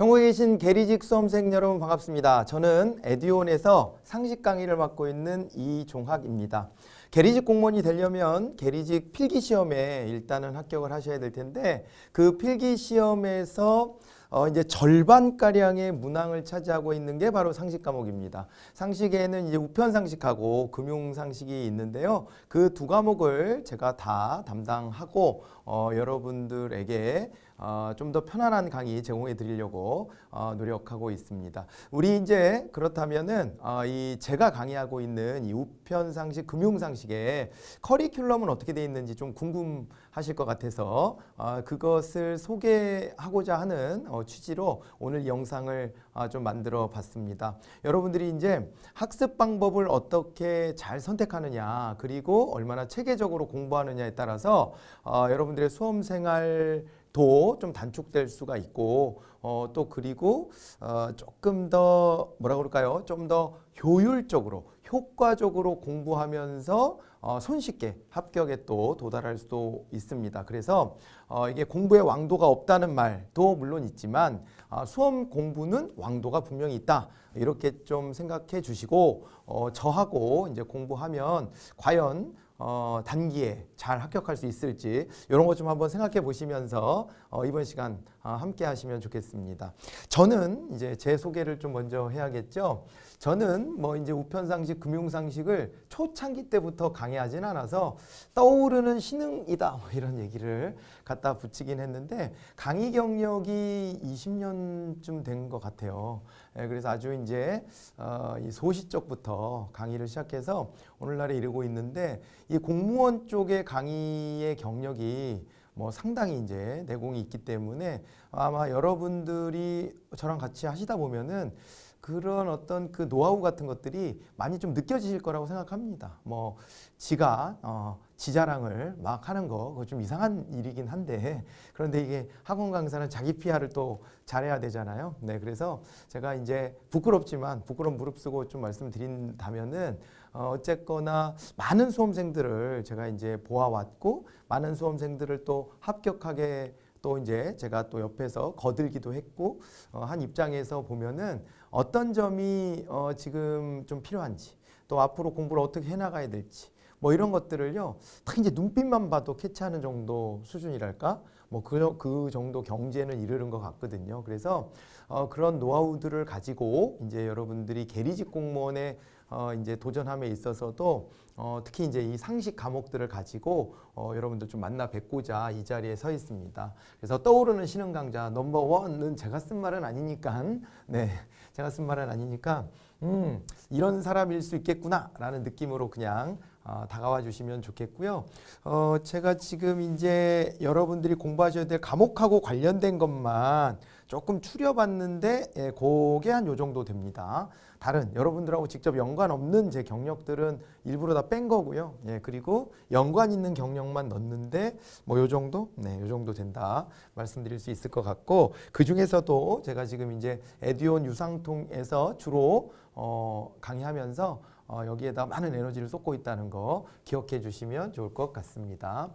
전국에 계신 게리직 수험생 여러분 반갑습니다. 저는 에듀온에서 상식 강의를 맡고 있는 이종학입니다. 게리직 공무원이 되려면 게리직 필기시험에 일단은 합격을 하셔야 될 텐데 그 필기시험에서 어 이제 절반가량의 문항을 차지하고 있는 게 바로 상식 과목입니다. 상식에는 이제 우편 상식하고 금융 상식이 있는데요. 그 두 과목을 제가 다 담당하고 어 여러분들에게 어, 좀더 편안한 강의 제공해 드리려고 어, 노력하고 있습니다. 우리 이제 그렇다면은 어, 이 제가 강의하고 있는 이 우편 상식, 금융 상식의 커리큘럼은 어떻게 돼 있는지 좀 궁금하실 것 같아서 어, 그것을 소개하고자 하는 어, 취지로 오늘 영상을 어, 좀 만들어 봤습니다. 여러분들이 이제 학습 방법을 어떻게 잘 선택하느냐 그리고 얼마나 체계적으로 공부하느냐에 따라서 어, 여러분들의 수험 생활 도좀 단축될 수가 있고 어, 또 그리고 어, 조금 더 뭐라 그럴까요? 좀 더 효율적으로 효과적으로 공부하면서 어, 손쉽게 합격에 또 도달할 수도 있습니다. 그래서 어, 이게 공부에 왕도가 없다는 말도 물론 있지만 아, 수험 공부는 왕도가 분명히 있다. 이렇게 좀 생각해 주시고 어, 저하고 이제 공부하면 과연 어, 단기에 잘 합격할 수 있을지 이런 것 좀 한번 생각해 보시면서 어, 이번 시간 어, 함께 하시면 좋겠습니다. 저는 이제 제 소개를 좀 먼저 해야겠죠. 저는 뭐 이제 우편상식, 금융상식을 초창기 때부터 강의하진 않아서 떠오르는 신흥이다 뭐 이런 얘기를 갖다 붙이긴 했는데 강의 경력이 20년쯤 된 것 같아요. 예, 그래서 아주 이제 어, 이 소시 쪽부터 강의를 시작해서 오늘날에 이르고 있는데 이 공무원 쪽의 강의의 경력이 뭐 상당히 이제 내공이 있기 때문에 아마 여러분들이 저랑 같이 하시다 보면은 그런 어떤 그 노하우 같은 것들이 많이 좀 느껴지실 거라고 생각합니다. 뭐 지가 어, 지자랑을 막 하는 거 그거 좀 이상한 일이긴 한데 그런데 이게 학원 강사는 자기 피 r 를또 잘해야 되잖아요. 네, 그래서 제가 이제 부끄럽지만 부끄러운무릎쓰고좀 말씀드린다면은 어, 쨌거나 많은 수험생들을 제가 이제 보아왔고 많은 수험생들을 또 합격하게 또 이제 제가 또 옆에서 거들기도 했고 어, 한 입장에서 보면은 어떤 점이 어, 지금 좀 필요한지 또 앞으로 공부를 어떻게 해나가야 될지 뭐 이런 것들을요 딱 이제 눈빛만 봐도 캐치하는 정도 수준이랄까 뭐 그 그 정도 경지에는 이르는 것 같거든요. 그래서 어, 그런 노하우들을 가지고 이제 여러분들이 계리직 공무원의 어, 이제 도전함에 있어서도 어, 특히 이제 이 상식 과목들을 가지고 어, 여러분들 좀 만나 뵙고자 이 자리에 서 있습니다. 그래서 떠오르는 신흥 강좌 넘버 원은 제가 쓴 말은 아니니까, 네, 제가 쓴 말은 아니니까, 음, 이런 사람일 수 있겠구나라는 느낌으로 그냥 어, 다가와 주시면 좋겠고요. 어, 제가 지금 이제 여러분들이 공부하셔야 될 과목하고 관련된 것만 조금 추려봤는데, 예, 그게 한 요 정도 됩니다. 다른 여러분들하고 직접 연관 없는 제 경력들은 일부러 다 뺀 거고요. 예, 그리고 연관 있는 경력만 넣는데 뭐 요 정도? 네, 요 정도 된다. 말씀드릴 수 있을 것 같고 그 중에서도 제가 지금 이제 에듀온 유상통에서 주로 어, 강의하면서 어, 여기에다 많은 에너지를 쏟고 있다는 거 기억해 주시면 좋을 것 같습니다.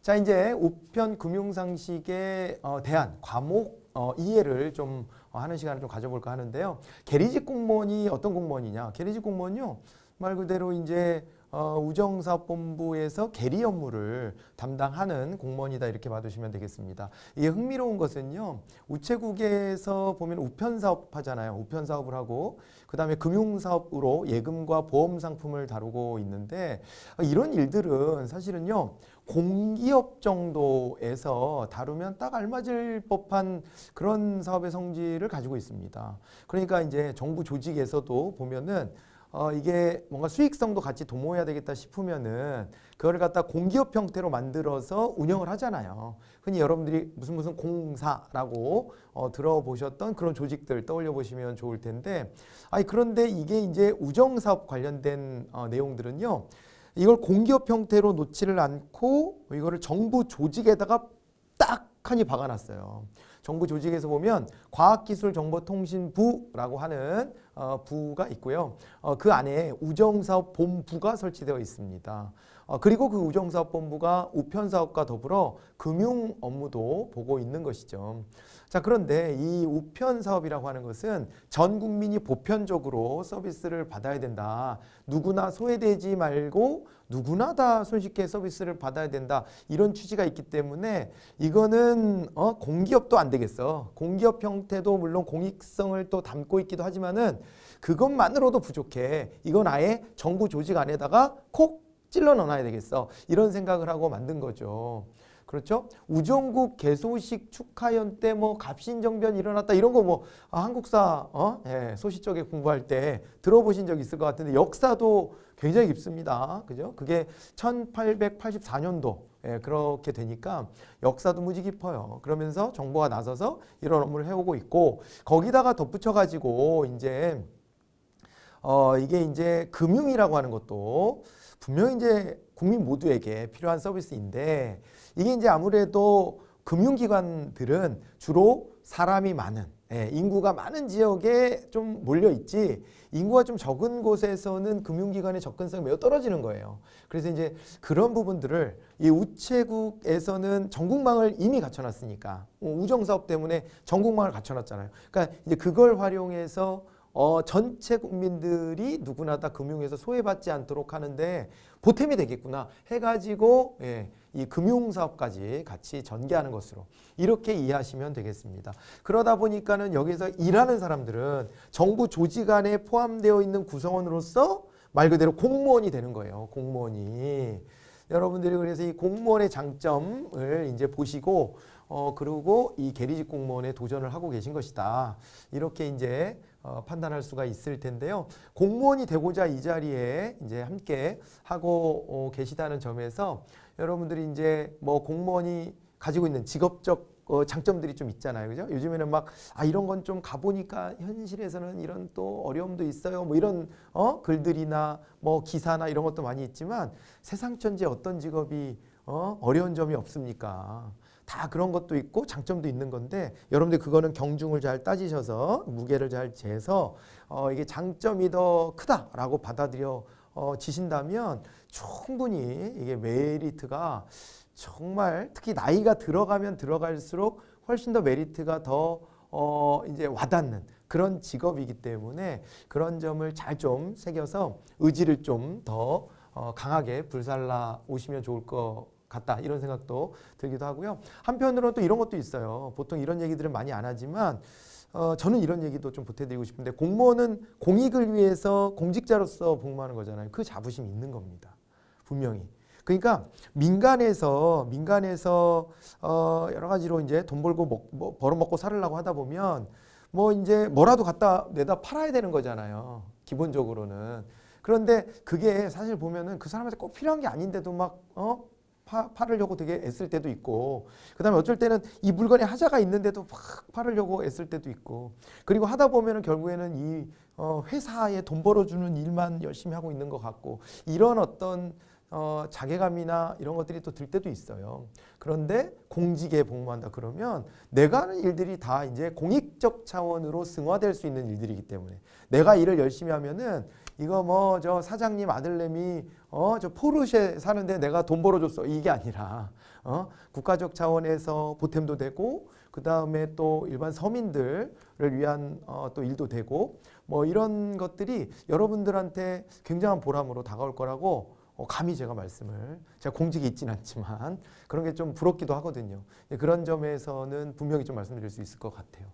자, 이제 우편 금융상식에 어, 대한 과목 어, 이해를 좀 어, 하는 시간을 좀 가져볼까 하는데요. 게리직 공무원이 어떤 공무원이냐? 게리직 공무원요 이말 그대로 이제 어, 우정사업본부에서 계리 업무를 담당하는 공무원이다 이렇게 봐주시면 되겠습니다. 이 흥미로운 것은요. 우체국에서 보면 우편사업 하잖아요. 우편사업을 하고 그다음에 금융사업으로 예금과 보험상품을 다루고 있는데 어, 이런 일들은 사실은요. 공기업 정도에서 다루면 딱 알맞을 법한 그런 사업의 성질을 가지고 있습니다. 그러니까 이제 정부 조직에서도 보면은 어 이게 뭔가 수익성도 같이 도모해야 되겠다 싶으면은 그걸 갖다 공기업 형태로 만들어서 운영을 하잖아요. 흔히 여러분들이 무슨 무슨 공사라고 어 들어보셨던 그런 조직들 떠올려 보시면 좋을 텐데 아니 그런데 이게 이제 우정 사업 관련된 어 내용들은요. 이걸 공기업 형태로 놓지를 않고 이거를 정부 조직에다가 딱하니 박아놨어요. 정부 조직에서 보면 과학기술정보통신부라고 하는 어, 부가 있고요. 어, 그 안에 우정사업본부가 설치되어 있습니다. 어, 그리고 그 우정사업본부가 우편사업과 더불어 금융 업무도 보고 있는 것이죠. 자 그런데 이 우편사업이라고 하는 것은 전 국민이 보편적으로 서비스를 받아야 된다. 누구나 소외되지 말고 누구나 다 손쉽게 서비스를 받아야 된다. 이런 취지가 있기 때문에 이거는 어, 공기업도 안 되겠어. 공기업 형태도 물론 공익성을 또 담고 있기도 하지만은 그것만으로도 부족해. 이건 아예 정부 조직 안에다가 콕 찔러 넣어놔야 되겠어. 이런 생각을 하고 만든 거죠. 그렇죠? 우정국 개소식 축하연 때 뭐 갑신정변 일어났다 이런 거뭐 아, 한국사 어? 예, 소시 쪽에 공부할 때 들어보신 적 있을 것 같은데 역사도 굉장히 깊습니다. 그죠? 그게 1884년도 예, 그렇게 되니까 역사도 무지 깊어요. 그러면서 정부가 나서서 이런 업무를 해오고 있고 거기다가 덧붙여 가지고 이제 어 이게 이제 금융이라고 하는 것도 분명히 이제 국민 모두에게 필요한 서비스인데 이게 이제 아무래도 금융기관들은 주로 사람이 많은 예, 인구가 많은 지역에 좀 몰려 있지 인구가 좀 적은 곳에서는 금융기관의 접근성이 매우 떨어지는 거예요. 그래서 이제 그런 부분들을 이 우체국에서는 전국망을 이미 갖춰놨으니까 어, 우정사업 때문에 전국망을 갖춰놨잖아요. 그러니까 이제 그걸 활용해서 어, 전체 국민들이 누구나 다 금융에서 소외받지 않도록 하는데 보탬이 되겠구나 해가지고 예, 이 금융사업까지 같이 전개하는 것으로 이렇게 이해하시면 되겠습니다. 그러다 보니까는 여기서 일하는 사람들은 정부 조직 안에 포함되어 있는 구성원으로서 말 그대로 공무원이 되는 거예요. 공무원이. 여러분들이 그래서 이 공무원의 장점을 이제 보시고 어 그리고 이 계리직 공무원에 도전을 하고 계신 것이다. 이렇게 이제 어, 판단할 수가 있을 텐데요. 공무원이 되고자 이 자리에 이제 함께 하고 어, 계시다는 점에서 여러분들이 이제 뭐 공무원이 가지고 있는 직업적 어, 장점들이 좀 있잖아요. 그죠? 요즘에는 막, 아, 이런 건 좀 가보니까 현실에서는 이런 또 어려움도 있어요. 뭐 이런, 어, 글들이나 뭐 기사나 이런 것도 많이 있지만 세상천지 어떤 직업이, 어, 어려운 점이 없습니까? 다 그런 것도 있고 장점도 있는 건데 여러분들 그거는 경중을 잘 따지셔서 무게를 잘 재서 어, 이게 장점이 더 크다라고 받아들여 어, 지신다면 충분히 이게 메리트가 정말 특히 나이가 들어가면 들어갈수록 훨씬 더 메리트가 더 어, 이제 와닿는 그런 직업이기 때문에 그런 점을 잘 좀 새겨서 의지를 좀 더 어, 강하게 불살라 오시면 좋을 것 같다 이런 생각도 들기도 하고요. 한편으로는 또 이런 것도 있어요. 보통 이런 얘기들은 많이 안 하지만 어, 저는 이런 얘기도 좀 보태드리고 싶은데 공무원은 공익을 위해서 공직자로서 복무하는 거잖아요. 그 자부심이 있는 겁니다. 분명히. 그러니까 민간에서 민간에서 어, 여러 가지로 이제 돈 벌고 먹, 뭐, 벌어먹고 살으려고 하다 보면 뭐 이제 뭐라도 갖다 내다 팔아야 되는 거잖아요. 기본적으로는. 그런데 그게 사실 보면은 그 사람한테 꼭 필요한 게 아닌데도 막 어? 파, 팔으려고 되게 애쓸 때도 있고 그 다음에 어쩔 때는 이 물건에 하자가 있는데도 팍 팔으려고 애쓸 때도 있고 그리고 하다 보면 결국에는 이 어, 회사에 돈 벌어주는 일만 열심히 하고 있는 것 같고 이런 어떤 어, 자괴감이나 이런 것들이 또 들 때도 있어요. 그런데 공직에 복무한다 그러면 내가 하는 일들이 다 이제 공익적 차원으로 승화될 수 있는 일들이기 때문에 내가 일을 열심히 하면은 이거 뭐 저 사장님 아들내미 어저 포르쉐 사는데 내가 돈 벌어줬어 이게 아니라 어 국가적 차원에서 보탬도 되고 그 다음에 또 일반 서민들을 위한 어, 또 일도 되고 뭐 이런 것들이 여러분들한테 굉장한 보람으로 다가올 거라고 어, 감히 제가 말씀을 제가 공직이 있진 않지만 그런 게 좀 부럽기도 하거든요. 예, 그런 점에서는 분명히 좀 말씀드릴 수 있을 것 같아요.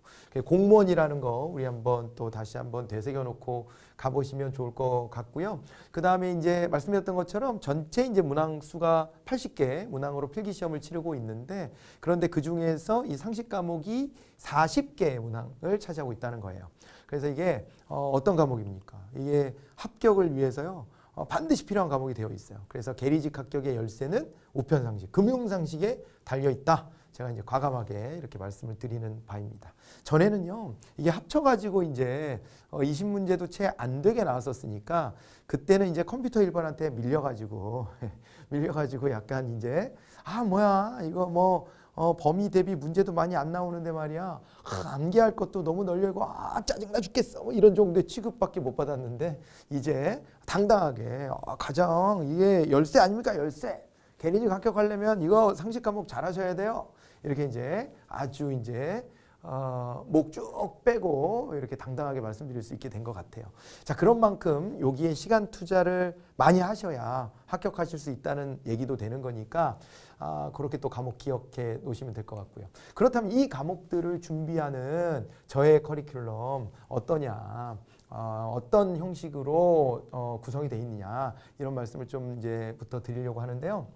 공무원이라는 거 우리 한번 또 다시 한번 되새겨놓고 가보시면 좋을 것 같고요. 그 다음에 이제 말씀드렸던 것처럼 전체 이제 문항 수가 80개 문항으로 필기 시험을 치르고 있는데 그런데 그 중에서 이 상식 과목이 4 0개 문항을 차지하고 있다는 거예요. 그래서 이게 어, 어떤 과목입니까? 이게 합격을 위해서요. 어, 반드시 필요한 과목이 되어 있어요. 그래서 계리직 합격의 열쇠는 우편상식, 금융상식에 달려있다. 제가 이제 과감하게 이렇게 말씀을 드리는 바입니다. 전에는요, 이게 합쳐가지고 이제 20문제도 어, 채안 되게 나왔었으니까 그때는 이제 컴퓨터 1번한테 밀려가지고, 밀려가지고 약간 이제, 아, 뭐야, 이거 뭐, 어, 범위 대비 문제도 많이 안 나오는데 말이야. 하, 암기할 것도 너무 널려고 아 짜증나 죽겠어 뭐 이런 정도의 취급밖에 못 받았는데 이제 당당하게 아, 어, 가장 이게 열쇠 아닙니까 열쇠. 게리지 합격하려면 이거 상식 과목 잘하셔야 돼요. 이렇게 이제 아주 이제 어, 목 쭉 빼고 이렇게 당당하게 말씀드릴 수 있게 된 것 같아요. 자 그런 만큼 여기에 시간 투자를 많이 하셔야 합격하실 수 있다는 얘기도 되는 거니까 아, 그렇게 또 과목 기억해 놓으시면 될 것 같고요. 그렇다면 이 과목들을 준비하는 저의 커리큘럼 어떠냐? 어, 어떤 형식으로 어, 구성이 되어 있느냐 이런 말씀을 좀 이제부터 드리려고 하는데요.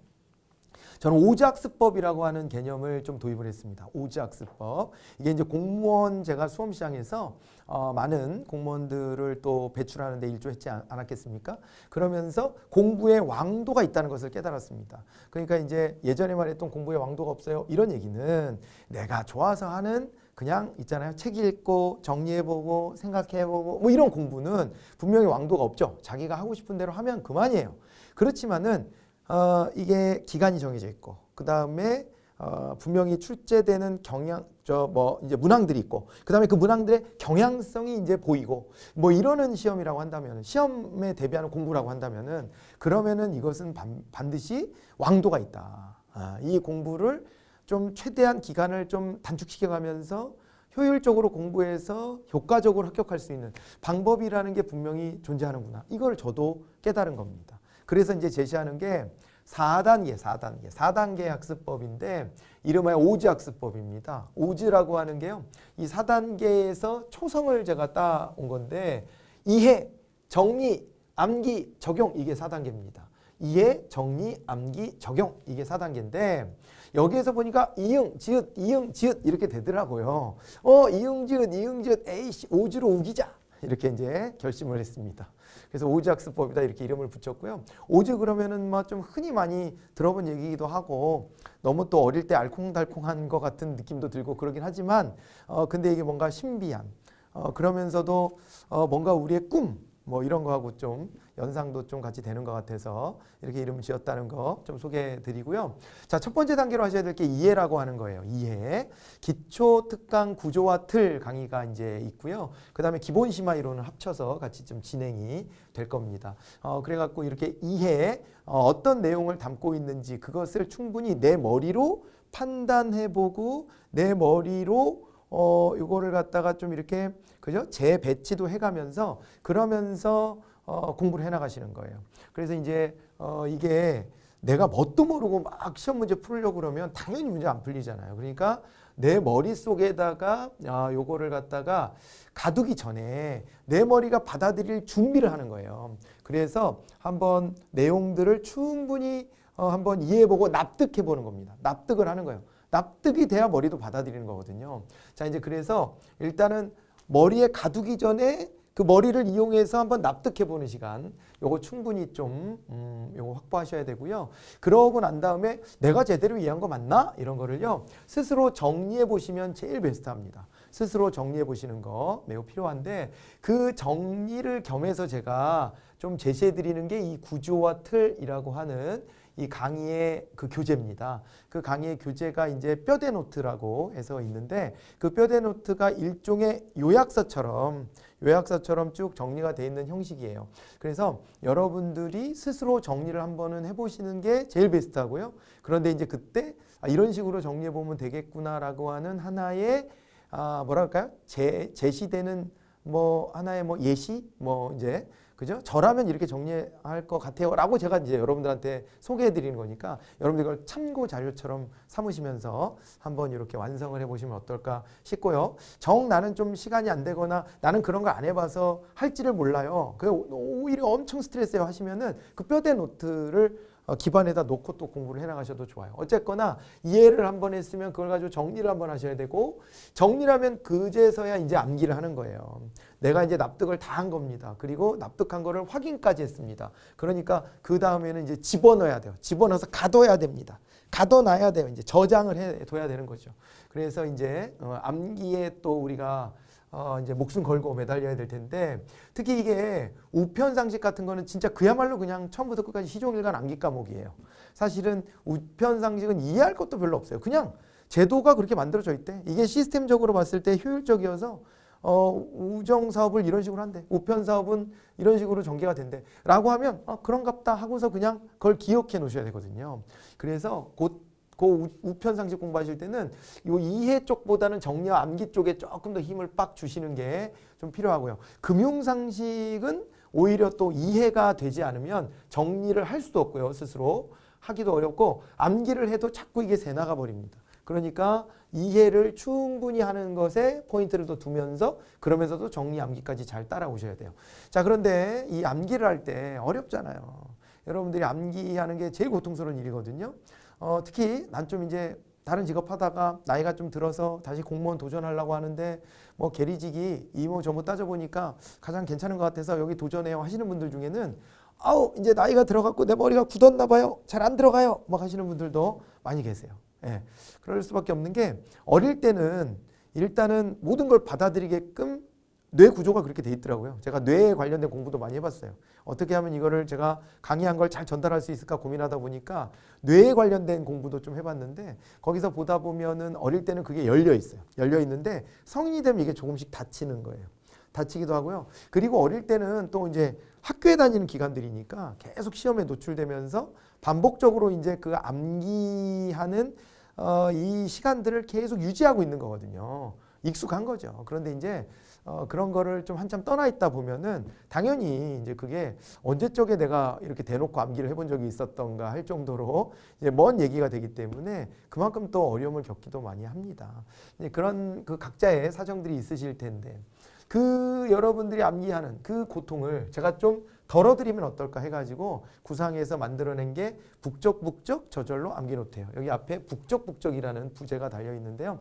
저는 오작학습법이라고 하는 개념을 좀 도입을 했습니다. 오작학습법 이게 이제 공무원 제가 수험시장에서 어, 많은 공무원들을 또 배출하는 데 일조했지 않았겠습니까? 그러면서 공부의 왕도가 있다는 것을 깨달았습니다. 그러니까 이제 예전에 말했던 공부의 왕도가 없어요. 이런 얘기는 내가 좋아서 하는 그냥 있잖아요. 책 읽고 정리해보고 생각해보고 뭐 이런 공부는 분명히 왕도가 없죠. 자기가 하고 싶은 대로 하면 그만이에요. 그렇지만은 어, 이게 기간이 정해져 있고 그 다음에 어, 분명히 출제되는 경향 저 뭐 이제 문항들이 있고 그 다음에 그 문항들의 경향성이 이제 보이고 뭐 이러는 시험이라고 한다면 시험에 대비하는 공부라고 한다면은 그러면은 이것은 반, 반드시 왕도가 있다. 아, 이 공부를 좀 최대한 기간을 좀 단축시켜가면서 효율적으로 공부해서 효과적으로 합격할 수 있는 방법이라는 게 분명히 존재하는구나. 이걸 저도 깨달은 겁니다. 그래서 이제 제시하는 게 4단계, 4단계, 4단계 학습법인데 이름하여 오지 학습법입니다. 오지라고 하는 게요. 이 4단계에서 초성을 제가 따온 건데 이해, 정리, 암기, 적용 이게 4단계입니다. 이해, 정리, 암기, 적용 이게 4단계인데 여기에서 보니까 이응, 지읒, 이응, 지읒 이렇게 되더라고요. 어, 이응, 지읒, 이응, 지읒, 에이씨, 오지로 우기자. 이렇게 이제 결심을 했습니다. 그래서 오즈학습법이다 이렇게 이름을 붙였고요. 오즈 그러면은 뭐 좀 흔히 많이 들어본 얘기기도 하고 너무 또 어릴 때 알콩달콩한 것 같은 느낌도 들고 그러긴 하지만 어 근데 이게 뭔가 신비한 어 그러면서도 어 뭔가 우리의 꿈뭐 이런 거하고 좀 연상도 좀 같이 되는 것 같아서 이렇게 이름 지었다는 거 좀 소개해 드리고요. 자, 첫 번째 단계로 하셔야 될 게 이해라고 하는 거예요. 이해. 기초 특강 구조와 틀 강의가 이제 있고요. 그다음에 기본 심화 이론을 합쳐서 같이 좀 진행이 될 겁니다. 어, 그래 갖고 이렇게 이해 어, 어떤 내용을 담고 있는지 그것을 충분히 내 머리로 판단해 보고 내 머리로 어, 요거를 갖다가 좀 이렇게 그죠? 재배치도 해가면서 그러면서 어, 공부를 해나가시는 거예요. 그래서 이제 어, 이게 내가 뭣도 모르고 막 시험 문제 풀려고 그러면 당연히 문제 안 풀리잖아요. 그러니까 내 머릿속에다가 아, 요거를 갖다가 가두기 전에 내 머리가 받아들일 준비를 하는 거예요. 그래서 한번 내용들을 충분히 어, 한번 이해해보고 납득해보는 겁니다. 납득을 하는 거예요. 납득이 돼야 머리도 받아들이는 거거든요. 자 이제 그래서 일단은 머리에 가두기 전에 그 머리를 이용해서 한번 납득해보는 시간 요거 충분히 좀 음, 요거 확보하셔야 되고요. 그러고 난 다음에 내가 제대로 이해한 거 맞나? 이런 거를요. 스스로 정리해 보시면 제일 베스트합니다. 스스로 정리해 보시는 거 매우 필요한데 그 정리를 겸해서 제가 좀 제시해 드리는 게 이 구조와 틀이라고 하는 이 강의의 그 교재입니다. 그 강의의 교재가 이제 뼈대 노트라고 해서 있는데 그 뼈대 노트가 일종의 요약서처럼 요약서처럼 쭉 정리가 되어 있는 형식이에요. 그래서 여러분들이 스스로 정리를 한번은 해보시는 게 제일 베스트하고요. 그런데 이제 그때 아, 이런 식으로 정리해 보면 되겠구나라고 하는 하나의 아, 뭐랄까요? 제, 제시되는 뭐 하나의 뭐 예시 뭐 이제 그죠? 저라면 이렇게 정리할 것 같아요. 라고 제가 이제 여러분들한테 소개해 드리는 거니까 여러분들 이걸 참고 자료처럼 삼으시면서 한번 이렇게 완성을 해 보시면 어떨까 싶고요. 정 나는 좀 시간이 안 되거나 나는 그런 거 안 해봐서 할지를 몰라요. 그 오히려 엄청 스트레스에요 하시면은 그 뼈대 노트를 어, 기반에다 놓고 또 공부를 해나가셔도 좋아요. 어쨌거나 이해를 한 번 했으면 그걸 가지고 정리를 한 번 하셔야 되고 정리를 하면 그제서야 이제 암기를 하는 거예요. 내가 이제 납득을 다 한 겁니다. 그리고 납득한 거를 확인까지 했습니다. 그러니까 그 다음에는 이제 집어넣어야 돼요. 집어넣어서 가둬야 됩니다. 가둬놔야 돼요. 이제 저장을 해둬야 되는 거죠. 그래서 이제 어, 암기에 또 우리가 어, 이제 목숨 걸고 매달려야 될 텐데 특히 이게 우편 상식 같은 거는 진짜 그야말로 그냥 처음부터 끝까지 시종일관 암기 과목이에요. 사실은 우편 상식은 이해할 것도 별로 없어요. 그냥 제도가 그렇게 만들어져 있대. 이게 시스템적으로 봤을 때 효율적이어서 어, 우정 사업을 이런 식으로 한대. 우편 사업은 이런 식으로 전개가 된대. 라고 하면 어, 그런갑다 하고서 그냥 그걸 기억해 놓으셔야 되거든요. 그래서 곧그 우편 상식 공부하실 때는 이 이해 쪽보다는 정리와 암기 쪽에 조금 더 힘을 빡 주시는 게 좀 필요하고요. 금융 상식은 오히려 또 이해가 되지 않으면 정리를 할 수도 없고요. 스스로 하기도 어렵고 암기를 해도 자꾸 이게 새 나가 버립니다. 그러니까 이해를 충분히 하는 것에 포인트를 또 두면서 그러면서도 정리 암기까지 잘 따라오셔야 돼요. 자 그런데 이 암기를 할 때 어렵잖아요. 여러분들이 암기하는 게 제일 고통스러운 일이거든요. 어, 특히 난 좀 이제 다른 직업 하다가 나이가 좀 들어서 다시 공무원 도전하려고 하는데 뭐 계리직이 이모 저모 따져보니까 가장 괜찮은 것 같아서 여기 도전해요 하시는 분들 중에는 아우 이제 나이가 들어갔고 내 머리가 굳었나 봐요 잘 안 들어가요 막 하시는 분들도 많이 계세요 예 그럴 수밖에 없는 게 어릴 때는 일단은 모든 걸 받아들이게끔 뇌 구조가 그렇게 돼 있더라고요. 제가 뇌에 관련된 공부도 많이 해봤어요. 어떻게 하면 이거를 제가 강의한 걸 잘 전달할 수 있을까 고민하다 보니까 뇌에 관련된 공부도 좀 해봤는데 거기서 보다 보면은 어릴 때는 그게 열려 있어요. 열려 있는데 성인이 되면 이게 조금씩 닫히는 거예요. 다치기도 하고요. 그리고 어릴 때는 또 이제 학교에 다니는 기간들이니까 계속 시험에 노출되면서 반복적으로 이제 그 암기하는 어, 이 시간들을 계속 유지하고 있는 거거든요. 익숙한 거죠. 그런데 이제 어, 그런 거를 좀 한참 떠나 있다 보면은 당연히 이제 그게 언제적에 내가 이렇게 대놓고 암기를 해본 적이 있었던가 할 정도로 이제 먼 얘기가 되기 때문에 그만큼 또 어려움을 겪기도 많이 합니다. 그런 그 각자의 사정들이 있으실 텐데 그 여러분들이 암기하는 그 고통을 제가 좀 덜어드리면 어떨까 해가지고 구상에서 만들어낸 게 북적북적 저절로 암기노트예요. 여기 앞에 북적북적이라는 부제가 달려있는데요.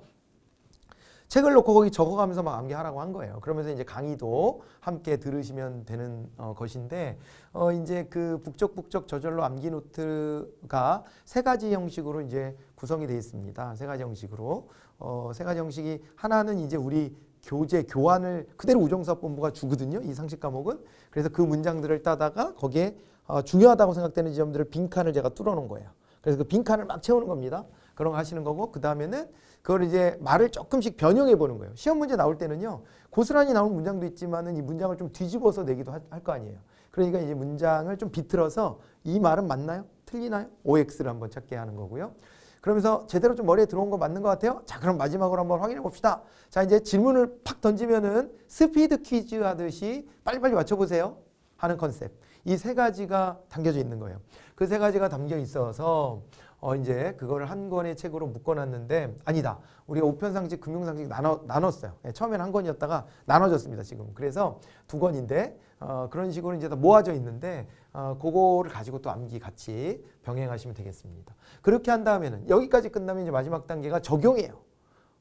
책을 놓고 거기 적어가면서 막 암기하라고 한 거예요. 그러면서 이제 강의도 함께 들으시면 되는 어, 것인데 어, 이제 그 북적북적 저절로 암기 노트가 세 가지 형식으로 이제 구성이 되어 있습니다. 세 가지 형식으로 어, 세 가지 형식이 하나는 이제 우리 교재 교환을 그대로 우정사업본부가 주거든요. 이 상식 과목은 그래서 그 문장들을 따다가 거기에 어, 중요하다고 생각되는 지점들을 빈칸을 제가 뚫어놓은 거예요. 그래서 그 빈칸을 막 채우는 겁니다. 그런 거 하시는 거고 그 다음에는 그걸 이제 말을 조금씩 변형해 보는 거예요. 시험 문제 나올 때는요. 고스란히 나온 문장도 있지만은 이 문장을 좀 뒤집어서 내기도 할 거 아니에요. 그러니까 이제 문장을 좀 비틀어서 이 말은 맞나요? 틀리나요? OX를 한번 찾게 하는 거고요. 그러면서 제대로 좀 머리에 들어온 거 맞는 것 같아요? 자 그럼 마지막으로 한번 확인해 봅시다. 자 이제 질문을 팍 던지면은 스피드 퀴즈 하듯이 빨리빨리 맞춰보세요 하는 컨셉. 이 세 가지가 담겨져 있는 거예요. 그 세 가지가 담겨 있어서 어 이제 그걸 한 권의 책으로 묶어놨는데 아니다. 우리가 우편상식, 금융상식 나눠 나눴어요. 예, 처음에는 한 권이었다가 나눠졌습니다. 지금 그래서 두 권인데 어, 그런 식으로 이제 다 모아져 있는데 어, 그거를 가지고 또 암기 같이 병행하시면 되겠습니다. 그렇게 한 다음에는 여기까지 끝나면 이제 마지막 단계가 적용이에요.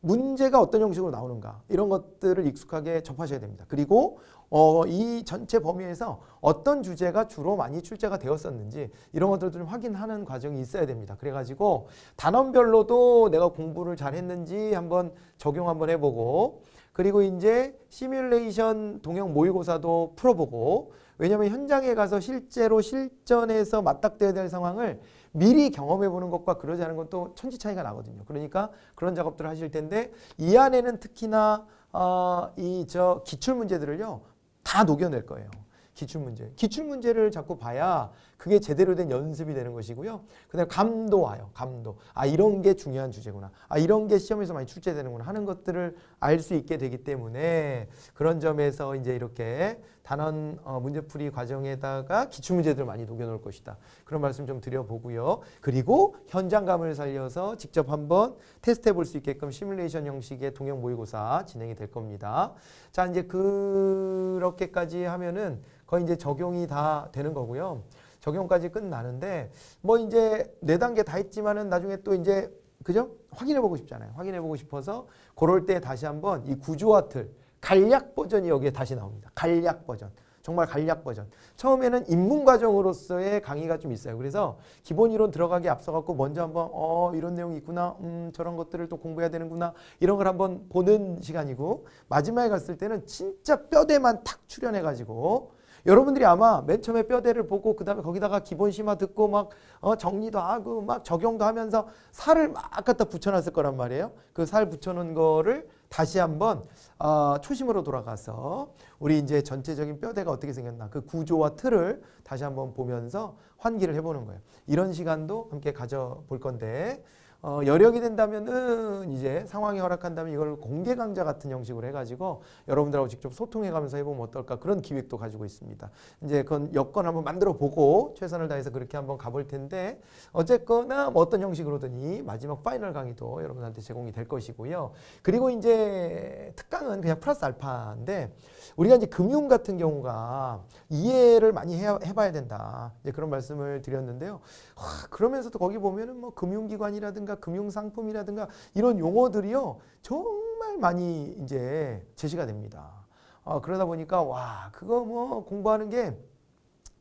문제가 어떤 형식으로 나오는가 이런 것들을 익숙하게 접하셔야 됩니다. 그리고 어, 이 전체 범위에서 어떤 주제가 주로 많이 출제가 되었었는지 이런 것들을좀 확인하는 과정이 있어야 됩니다. 그래가지고 단원별로도 내가 공부를 잘했는지 한번 적용 한번 해보고 그리고 이제 시뮬레이션 동형 모의고사도 풀어보고 왜냐하면 현장에 가서 실제로 실전에서 맞닥뜨려야 될 상황을 미리 경험해보는 것과 그러지 않은 것도 천지 차이가 나거든요. 그러니까 그런 작업들을 하실 텐데 이 안에는 특히나 어, 이 저 기출 문제들을요 다 녹여낼 거예요. 기출 문제. 기출 문제를 자꾸 봐야 그게 제대로 된 연습이 되는 것이고요. 그다음 감도 와요. 감도. 아 이런 게 중요한 주제구나. 아 이런 게 시험에서 많이 출제되는구나 하는 것들을 알 수 있게 되기 때문에 그런 점에서 이제 이렇게 단원 어, 문제풀이 과정에다가 기출문제들 많이 녹여놓을 것이다. 그런 말씀 좀 드려보고요. 그리고 현장감을 살려서 직접 한번 테스트해 볼 수 있게끔 시뮬레이션 형식의 동영 모의고사 진행이 될 겁니다. 자 이제 그렇게까지 하면은 거의 이제 적용이 다 되는 거고요. 적용까지 끝나는데 뭐 이제 네 단계 다 했지만은 나중에 또 이제 그죠? 확인해 보고 싶잖아요. 확인해 보고 싶어서 그럴 때 다시 한번 이 구조와 틀 간략 버전이 여기에 다시 나옵니다. 간략 버전. 정말 간략 버전. 처음에는 입문 과정으로서의 강의가 좀 있어요. 그래서 기본 이론 들어가기 앞서갖고 먼저 한번 어 이런 내용이 있구나. 음 저런 것들을 또 공부해야 되는구나. 이런 걸 한번 보는 시간이고 마지막에 갔을 때는 진짜 뼈대만 탁 출연해가지고 여러분들이 아마 맨 처음에 뼈대를 보고 그 다음에 거기다가 기본 심화 듣고 막어 정리도 하고 막 적용도 하면서 살을 막 갖다 붙여놨을 거란 말이에요. 그 살 붙여놓은 거를 다시 한번 어, 초심으로 돌아가서 우리 이제 전체적인 뼈대가 어떻게 생겼나 그 구조와 틀을 다시 한번 보면서 환기를 해보는 거예요. 이런 시간도 함께 가져볼 건데 어, 여력이 된다면은 이제 상황이 허락한다면 이걸 공개 강좌 같은 형식으로 해가지고 여러분들하고 직접 소통해가면서 해보면 어떨까 그런 기획도 가지고 있습니다. 이제 그건 여건 한번 만들어 보고 최선을 다해서 그렇게 한번 가볼 텐데 어쨌거나 뭐 어떤 형식으로든 이 마지막 파이널 강의도 여러분한테 제공이 될 것이고요. 그리고 이제 특강은 그냥 플러스 알파인데 우리가 이제 금융 같은 경우가 이해를 많이 해, 해봐야 된다. 이제 그런 말씀을 드렸는데요. 하, 그러면서도 거기 보면은 뭐 금융기관이라든가 금융이라든가 금융상품이라든가 이런 용어들이요. 정말 많이 이제 제시가 됩니다. 어, 그러다 보니까 와 그거 뭐 공부하는 게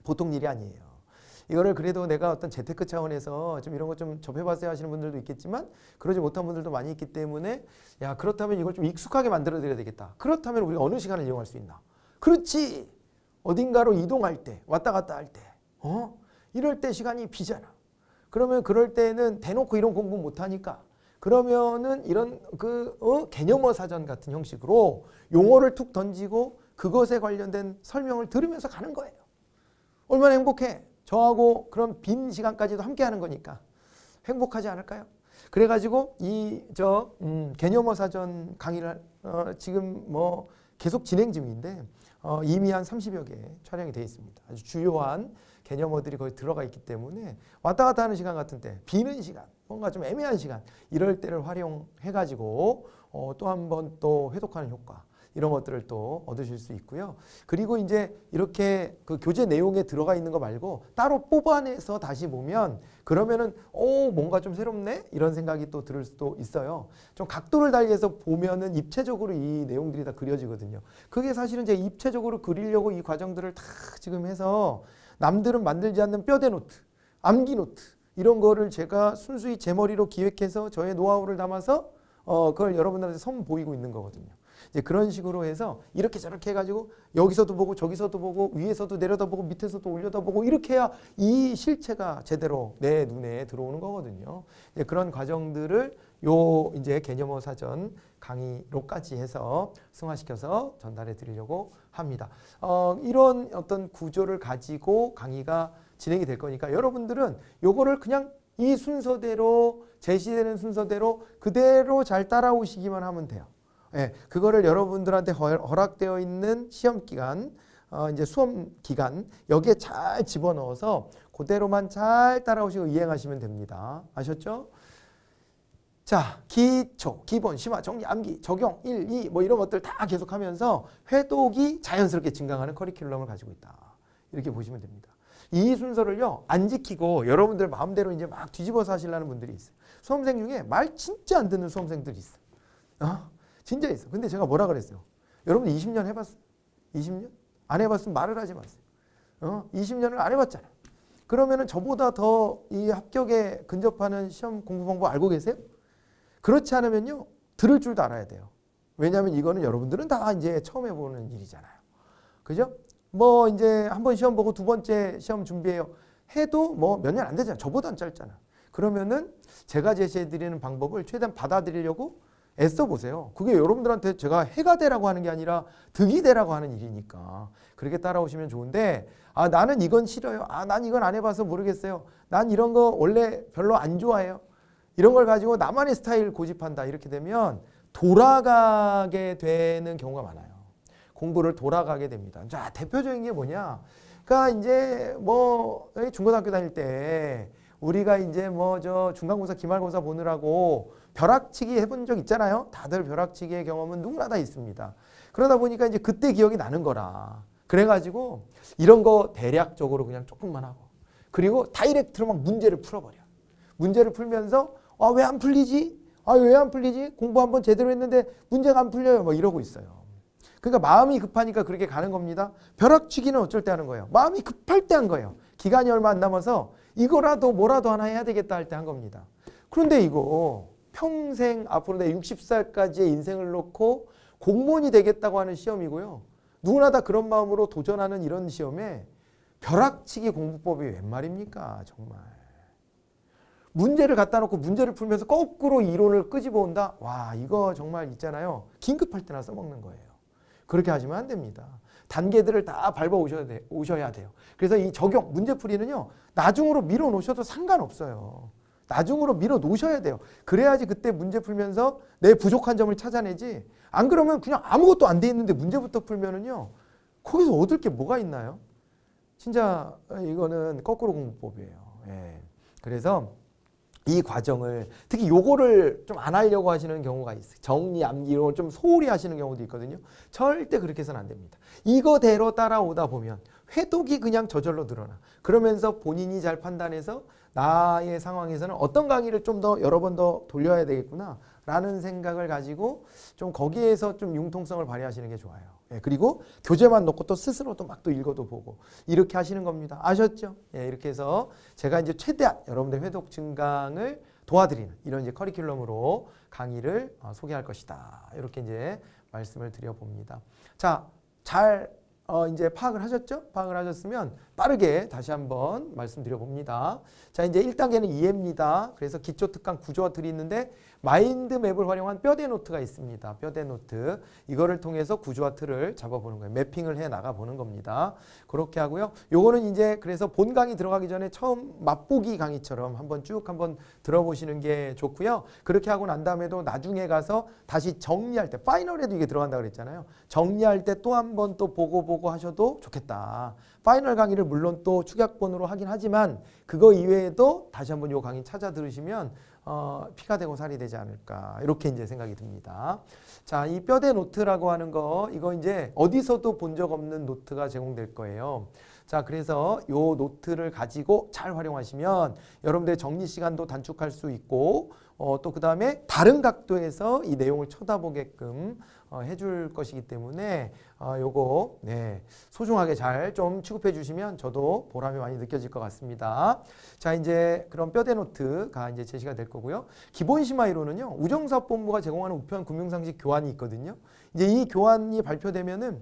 보통 일이 아니에요. 이거를 그래도 내가 어떤 재테크 차원에서 좀 이런 것좀 접해봤어야 하시는 분들도 있겠지만 그러지 못한 분들도 많이 있기 때문에 야 그렇다면 이걸 좀 익숙하게 만들어드려야 되겠다. 그렇다면 우리가 어느 시간을 이용할 수 있나? 그렇지! 어딘가로 이동할 때 왔다 갔다 할 때 어? 이럴 때 시간이 비잖아. 그러면 그럴 때는 대놓고 이런 공부 못하니까 그러면은 이런 그 어? 개념어 사전 같은 형식으로 용어를 툭 던지고 그것에 관련된 설명을 들으면서 가는 거예요. 얼마나 행복해. 저하고 그런 빈 시간까지도 함께 하는 거니까 행복하지 않을까요? 그래가지고 이저 음, 개념어 사전 강의를 어, 지금 뭐 계속 진행 중인데 어, 이미 한 30여 개 촬영이 되어 있습니다. 아주 주요한 개념어들이 거의 들어가 있기 때문에 왔다 갔다 하는 시간 같은 때 비는 시간 뭔가 좀 애매한 시간 이럴 때를 활용해가지고 어, 또한 번 또 해독하는 효과 이런 것들을 또 얻으실 수 있고요. 그리고 이제 이렇게 그 교재 내용에 들어가 있는 거 말고 따로 뽑아내서 다시 보면 그러면은 오 어, 뭔가 좀 새롭네 이런 생각이 또 들을 수도 있어요. 좀 각도를 달리해서 보면은 입체적으로 이 내용들이 다 그려지거든요. 그게 사실은 제 입체적으로 그리려고 이 과정들을 다 지금 해서 남들은 만들지 않는 뼈대 노트, 암기 노트 이런 거를 제가 순수히 제 머리로 기획해서 저의 노하우를 담아서 어, 그걸 여러분들한테 선보이고 있는 거거든요. 예, 그런 식으로 해서 이렇게 저렇게 해가지고 여기서도 보고 저기서도 보고 위에서도 내려다보고 밑에서도 올려다보고 이렇게 해야 이 실체가 제대로 내 눈에 들어오는 거거든요. 예, 그런 과정들을 요 이제 개념어 사전 강의로까지 해서 승화시켜서 전달해 드리려고 합니다. 어, 이런 어떤 구조를 가지고 강의가 진행이 될 거니까 여러분들은 요거를 그냥 이 순서대로 제시되는 순서대로 그대로 잘 따라오시기만 하면 돼요. 예, 그거를 여러분들한테 허락되어 있는 시험 기간, 어, 이제 수험 기간 여기에 잘 집어넣어서 그대로만 잘 따라오시고 이행하시면 됩니다. 아셨죠? 자, 기초, 기본, 심화, 정리, 암기, 적용, 1, 2 뭐 이런 것들 다 계속하면서 회독이 자연스럽게 증강하는 커리큘럼을 가지고 있다. 이렇게 보시면 됩니다. 이 순서를요. 안 지키고 여러분들 마음대로 이제 막 뒤집어서 하시려는 분들이 있어요. 수험생 중에 말 진짜 안 듣는 수험생들이 있어요. 어? 진짜 있어. 근데 제가 뭐라 그랬어요? 여러분 20년 해봤어 20년? 안 해봤으면 말을 하지 마세요. 어? 20년을 안 해봤잖아. 그러면은 저보다 더 이 합격에 근접하는 시험 공부 방법 알고 계세요? 그렇지 않으면요. 들을 줄도 알아야 돼요. 왜냐하면 이거는 여러분들은 다 이제 처음 해보는 일이잖아요. 그죠? 뭐 이제 한 번 시험 보고 두 번째 시험 준비해요. 해도 뭐 몇 년 안되잖아 저보다 는 짧잖아. 그러면은 제가 제시해드리는 방법을 최대한 받아들이려고 애써 보세요. 그게 여러분들한테 제가 해가 되라고 하는 게 아니라 득이 되라고 하는 일이니까 그렇게 따라오시면 좋은데 아 나는 이건 싫어요. 아 난 이건 안 해봐서 모르겠어요. 난 이런 거 원래 별로 안 좋아해요. 이런 걸 가지고 나만의 스타일 고집한다 이렇게 되면 돌아가게 되는 경우가 많아요. 공부를 돌아가게 됩니다. 자 대표적인 게 뭐냐? 그러니까 이제 뭐 중고등학교 다닐 때 우리가 이제 뭐 저 중간고사 기말고사 보느라고 벼락치기 해본 적 있잖아요. 다들 벼락치기의 경험은 누구나 다 있습니다. 그러다 보니까 이제 그때 기억이 나는 거라. 그래가지고 이런 거 대략적으로 그냥 조금만 하고 그리고 다이렉트로 막 문제를 풀어버려. 문제를 풀면서 아왜 안 풀리지? 아왜 안 풀리지? 공부 한번 제대로 했는데 문제가 안 풀려요. 막 이러고 있어요. 그러니까 마음이 급하니까 그렇게 가는 겁니다. 벼락치기는 어쩔 때 하는 거예요. 마음이 급할 때 한 거예요. 기간이 얼마 안 남아서 이거라도 뭐라도 하나 해야 되겠다 할 때 한 겁니다. 그런데 이거 평생 앞으로 내 60살까지의 인생을 놓고 공무원이 되겠다고 하는 시험이고요. 누구나 다 그런 마음으로 도전하는 이런 시험에 벼락치기 공부법이 웬 말입니까? 정말. 문제를 갖다 놓고 문제를 풀면서 거꾸로 이론을 끄집어온다? 와 이거 정말 있잖아요. 긴급할 때나 써먹는 거예요. 그렇게 하시면 안 됩니다. 단계들을 다 밟아 오셔야, 돼, 오셔야 돼요. 그래서 이 적용, 문제풀이는요. 나중으로 밀어 놓으셔도 상관없어요. 나중으로 밀어 놓으셔야 돼요. 그래야지 그때 문제 풀면서 내 부족한 점을 찾아내지. 안 그러면 그냥 아무것도 안 돼 있는데 문제부터 풀면은요. 거기서 얻을 게 뭐가 있나요? 진짜 이거는 거꾸로 공부법이에요. 예. 그래서 이 과정을 특히 요거를 좀 안 하려고 하시는 경우가 있어요. 정리, 암기 이런 걸 좀 소홀히 하시는 경우도 있거든요. 절대 그렇게 해서는 안 됩니다. 이거대로 따라오다 보면 회독이 그냥 저절로 늘어나. 그러면서 본인이 잘 판단해서 나의 상황에서는 어떤 강의를 좀 더 여러 번 더 돌려야 되겠구나 라는 생각을 가지고 좀 거기에서 좀 융통성을 발휘하시는 게 좋아요. 예, 그리고 교재만 놓고 또 스스로 또 막 또 읽어도 보고 이렇게 하시는 겁니다. 아셨죠? 예, 이렇게 해서 제가 이제 최대한 여러분들 회독 증강을 도와드리는 이런 이제 커리큘럼으로 강의를 어, 소개할 것이다. 이렇게 이제 말씀을 드려봅니다. 자, 잘 어, 이제 파악을 하셨죠? 파악을 하셨으면 빠르게 다시 한번 말씀드려 봅니다. 자, 이제 1단계는 이해입니다. 그래서 기초특강 구조들이 있는데 마인드맵을 활용한 뼈대 노트가 있습니다. 뼈대 노트. 이거를 통해서 구조와 틀을 잡아보는 거예요. 매핑을 해 나가보는 겁니다. 그렇게 하고요. 요거는 이제 그래서 본 강의 들어가기 전에 처음 맛보기 강의처럼 한번 쭉 한번 들어보시는 게 좋고요. 그렇게 하고 난 다음에도 나중에 가서 다시 정리할 때 파이널에도 이게 들어간다 고 그랬잖아요. 정리할 때 또한번또 보고 보고 하셔도 좋겠다. 파이널 강의를 물론 또 축약본으로 하긴 하지만 그거 이외에도 다시 한번 요 강의 찾아 들으시면 어, 피가 되고 살이 되지 않을까 이렇게 이제 생각이 듭니다. 자, 이 뼈대 노트라고 하는 거 이거 이제 어디서도 본 적 없는 노트가 제공될 거예요. 자, 그래서 요 노트를 가지고 잘 활용하시면 여러분들의 정리 시간도 단축할 수 있고 어, 또그 다음에 다른 각도에서 이 내용을 쳐다보게끔 어, 해줄 것이기 때문에 어, 요거 네, 소중하게 잘 좀 취급해 주시면 저도 보람이 많이 느껴질 것 같습니다. 자 이제 그럼 뼈대 노트가 이제 제시가 될 거고요. 기본 심화이론은요 우정사업본부가 제공하는 우편 금융상식 교환이 있거든요. 이제 이 교환이 발표되면은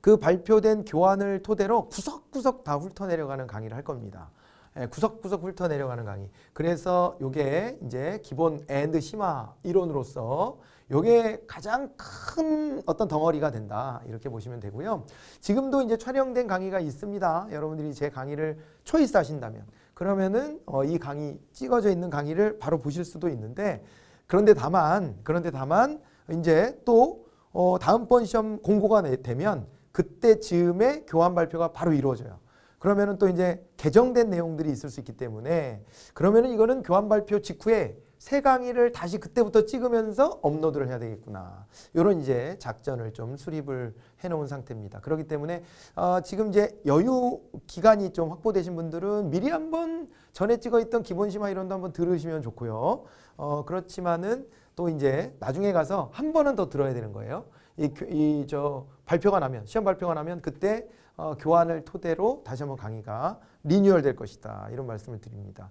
그 발표된 교환을 토대로 구석구석 다 훑어내려가는 강의를 할 겁니다. 예, 구석구석 훑어내려가는 강의. 그래서 요게 이제 기본 앤드 심화 이론으로서 요게 가장 큰 어떤 덩어리가 된다. 이렇게 보시면 되고요. 지금도 이제 촬영된 강의가 있습니다. 여러분들이 제 강의를 초이스 하신다면 그러면은 어, 이 강의 찍어져 있는 강의를 바로 보실 수도 있는데 그런데 다만 그런데 다만 이제 또 어, 다음번 시험 공고가 되면 그때 즈음에 교환 발표가 바로 이루어져요. 그러면은 또 이제 개정된 내용들이 있을 수 있기 때문에 그러면은 이거는 교환 발표 직후에 새 강의를 다시 그때부터 찍으면서 업로드를 해야 되겠구나. 이런 이제 작전을 좀 수립을 해놓은 상태입니다. 그렇기 때문에 어, 지금 이제 여유 기간이 좀 확보되신 분들은 미리 한번 전에 찍어있던 기본 심화 이론도 한번 들으시면 좋고요. 어, 그렇지만은 또 이제 나중에 가서 한 번은 더 들어야 되는 거예요. 이, 이 저 발표가 나면 시험 발표가 나면 그때 어, 교환을 토대로 다시 한번 강의가 리뉴얼 될 것이다 이런 말씀을 드립니다.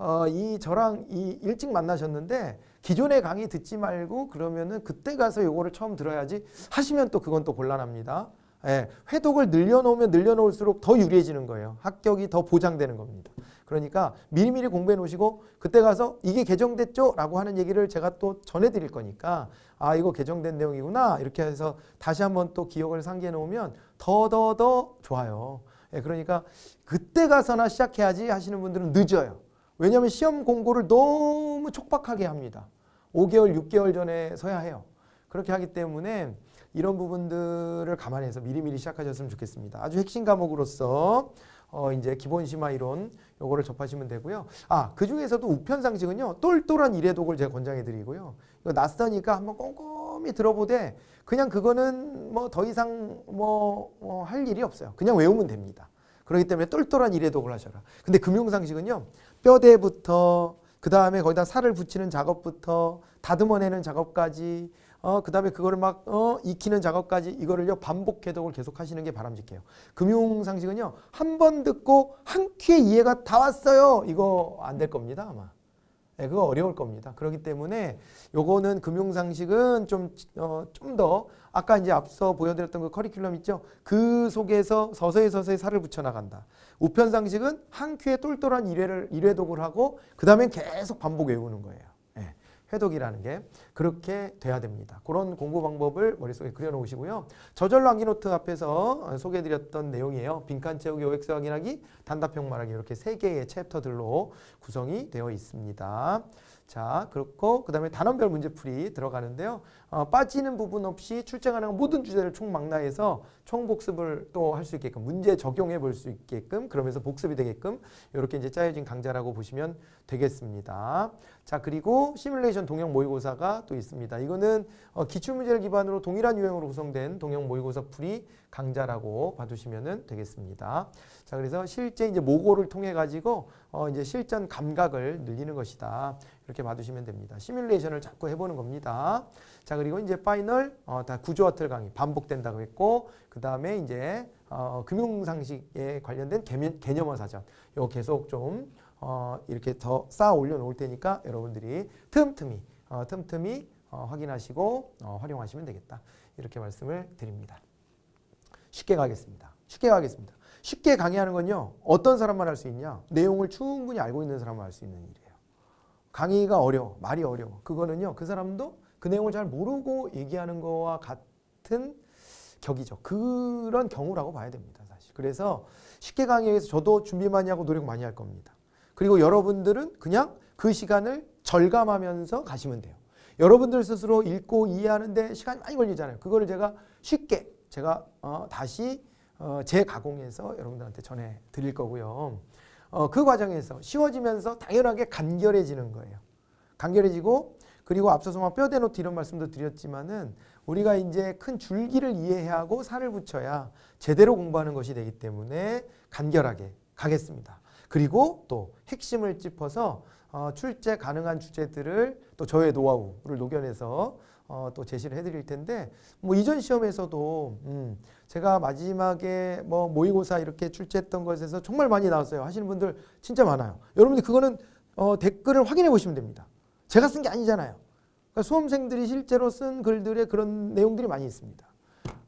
어, 이 저랑 이 일찍 만나셨는데 기존의 강의 듣지 말고 그러면은 그때 가서 요거를 처음 들어야지 하시면 또 그건 또 곤란합니다. 예, 회독을 늘려놓으면 늘려놓을수록 더 유리해지는 거예요. 합격이 더 보장되는 겁니다. 그러니까 미리미리 공부해 놓으시고 그때 가서 이게 개정됐죠? 라고 하는 얘기를 제가 또 전해드릴 거니까 아 이거 개정된 내용이구나 이렇게 해서 다시 한번 또 기억을 상기해 놓으면 더더더 좋아요. 예, 그러니까 그때 가서나 시작해야지 하시는 분들은 늦어요. 왜냐하면 시험 공고를 너무 촉박하게 합니다. 5개월, 6개월 전에 서야 해요. 그렇게 하기 때문에 이런 부분들을 감안해서 미리미리 시작하셨으면 좋겠습니다. 아주 핵심 과목으로서 어 이제 기본 심화 이론 요거를 접하시면 되고요. 아, 그 중에서도 우편 상식은요. 똘똘한 이래독을 제가 권장해 드리고요. 이거 낯서니까 한번 꼼꼼히 들어보되 그냥 그거는 뭐 더 이상 뭐뭐할 일이 없어요. 그냥 외우면 됩니다. 그렇기 때문에 똘똘한 이래독을 하셔라. 근데 금융 상식은요. 뼈대부터 그 다음에 거기다 살을 붙이는 작업부터 다듬어내는 작업까지 어, 그 다음에 그거를 막 어, 익히는 작업까지 이거를요 반복 해독을 계속 하시는 게 바람직해요. 금융상식은요 한 번 듣고 한 큐에 이해가 다 왔어요. 이거 안 될 겁니다 아마. 네, 그거 어려울 겁니다. 그렇기 때문에 요거는 금융상식은 좀, 어, 좀더 아까 이제 앞서 보여드렸던 그 커리큘럼 있죠. 그 속에서 서서히 서서히 살을 붙여나간다. 우편상식은 한 큐에 똘똘한 일회를, 일회독을 하고 그 다음엔 계속 반복 외우는 거예요. 예. 회독이라는 게. 그렇게 돼야 됩니다. 그런 공부 방법을 머릿속에 그려놓으시고요. 저절로 암기노트 앞에서 소개해드렸던 내용이에요. 빈칸 채우기, OX 확인하기, 단답형 말하기 이렇게 세 개의 챕터들로 구성이 되어 있습니다. 자 그렇고 그 다음에 단원별 문제풀이 들어가는데요. 어, 빠지는 부분 없이 출제 가능한 모든 주제를 총망라해서 총복습을 또 할 수 있게끔 문제 적용해 볼 수 있게끔 그러면서 복습이 되게끔 이렇게 이제 짜여진 강좌라고 보시면 되겠습니다. 자 그리고 시뮬레이션 동영 모의고사가 방학도 있습니다. 이거는 어, 기출문제를 기반으로 동일한 유형으로 구성된 동형 모의고사 풀이 강좌라고 봐주시면 되겠습니다. 자, 그래서 실제 이제 모고를 통해 가지고 어, 이제 실전 감각을 늘리는 것이다. 이렇게 봐주시면 됩니다. 시뮬레이션을 자꾸 해보는 겁니다. 자, 그리고 이제 파이널 어, 다 구조와 틀 강의 반복된다고 했고 그 다음에 이제 어, 금융상식에 관련된 개면, 개념어 사전 요 계속 좀 어, 이렇게 더 쌓아 올려 놓을 테니까 여러분들이 틈틈이 어, 틈틈이 어, 확인하시고 어, 활용하시면 되겠다. 이렇게 말씀을 드립니다. 쉽게 가겠습니다. 쉽게 가겠습니다. 쉽게 강의하는 건요. 어떤 사람만 할 수 있냐? 내용을 충분히 알고 있는 사람만 할 수 있는 일이에요. 강의가 어려워. 말이 어려워. 그거는요. 그 사람도 그 내용을 잘 모르고 얘기하는 거와 같은 격이죠. 그런 경우라고 봐야 됩니다. 사실. 그래서 쉽게 강의에서 저도 준비 많이 하고 노력 많이 할 겁니다. 그리고 여러분들은 그냥 그 시간을 절감하면서 가시면 돼요. 여러분들 스스로 읽고 이해하는데 시간이 많이 걸리잖아요. 그거를 제가 쉽게 제가 어 다시 어 재가공해서 여러분들한테 전해 드릴 거고요. 어그 과정에서 쉬워지면서 당연하게 간결해지는 거예요. 간결해지고 그리고 앞서서 막 뼈대 노트 이런 말씀도 드렸지만은 우리가 이제 큰 줄기를 이해 하고 살을 붙여야 제대로 공부하는 것이 되기 때문에 간결하게 가겠습니다. 그리고 또 핵심을 짚어서 어, 출제 가능한 주제들을 또 저의 노하우를 녹여내서 어, 또 제시를 해드릴 텐데 뭐 이전 시험에서도 음, 제가 마지막에 뭐 모의고사 이렇게 출제했던 것에서 정말 많이 나왔어요 하시는 분들 진짜 많아요 여러분들 그거는 어, 댓글을 확인해 보시면 됩니다 제가 쓴 게 아니잖아요 그러니까 수험생들이 실제로 쓴 글들의 그런 내용들이 많이 있습니다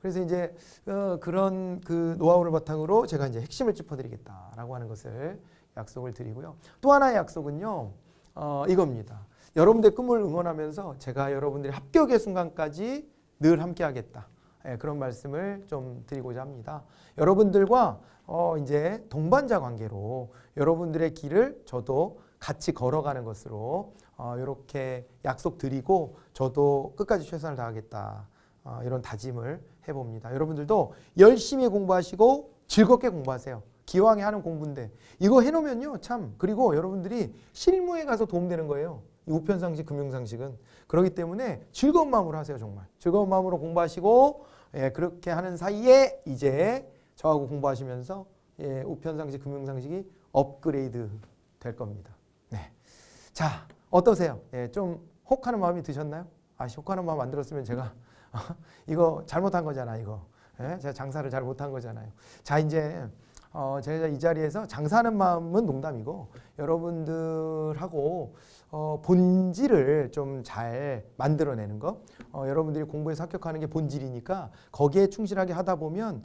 그래서 이제 어, 그런 그 노하우를 바탕으로 제가 이제 핵심을 짚어드리겠다라고 하는 것을 약속을 드리고요. 또 하나의 약속은요. 어, 이겁니다. 여러분들의 꿈을 응원하면서 제가 여러분들이 합격의 순간까지 늘 함께 하겠다. 예, 그런 말씀을 좀 드리고자 합니다. 여러분들과 어, 이제 동반자 관계로 여러분들의 길을 저도 같이 걸어가는 것으로 어, 이렇게 약속드리고 저도 끝까지 최선을 다하겠다. 어, 이런 다짐을 해봅니다. 여러분들도 열심히 공부하시고 즐겁게 공부하세요. 기왕에 하는 공부인데 이거 해놓으면요 참 그리고 여러분들이 실무에 가서 도움되는 거예요. 이 우편상식, 금융상식은. 그러기 때문에 즐거운 마음으로 하세요 정말. 즐거운 마음으로 공부하시고 예, 그렇게 하는 사이에 이제 저하고 공부하시면서 예, 우편상식, 금융상식이 업그레이드 될 겁니다. 네. 자 어떠세요? 예, 좀 혹하는 마음이 드셨나요? 아, 혹하는 마음 만 들었으면 제가 이거 잘못한 거잖아 이거. 예? 제가 장사를 잘 못한 거잖아요. 자 이제 어, 제가 이 자리에서 장사하는 마음은 농담이고 여러분들하고 어, 본질을 좀 잘 만들어내는 것 어, 여러분들이 공부에서 합격하는 게 본질이니까 거기에 충실하게 하다 보면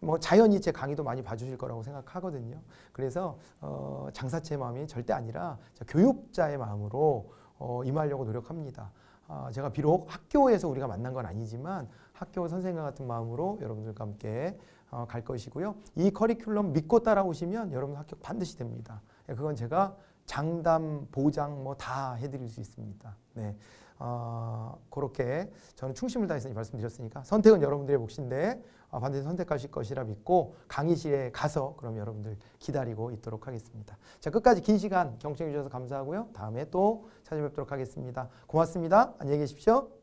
뭐 자연히 제 강의도 많이 봐주실 거라고 생각하거든요. 그래서 어, 장사체 마음이 절대 아니라 교육자의 마음으로 어, 임하려고 노력합니다. 아, 제가 비록 학교에서 우리가 만난 건 아니지만 학교 선생과 같은 마음으로 여러분들과 함께 어, 갈 것이고요. 이 커리큘럼 믿고 따라오시면 여러분 합격 반드시 됩니다. 예, 그건 제가 장담, 보장 뭐 다 해드릴 수 있습니다. 네. 어, 그렇게 저는 충심을 다해서 말씀드렸으니까 선택은 여러분들의 몫인데 어, 반드시 선택하실 것이라 믿고 강의실에 가서 그럼 여러분들 기다리고 있도록 하겠습니다. 자, 끝까지 긴 시간 경청해 주셔서 감사하고요. 다음에 또 찾아뵙도록 하겠습니다. 고맙습니다. 안녕히 계십시오.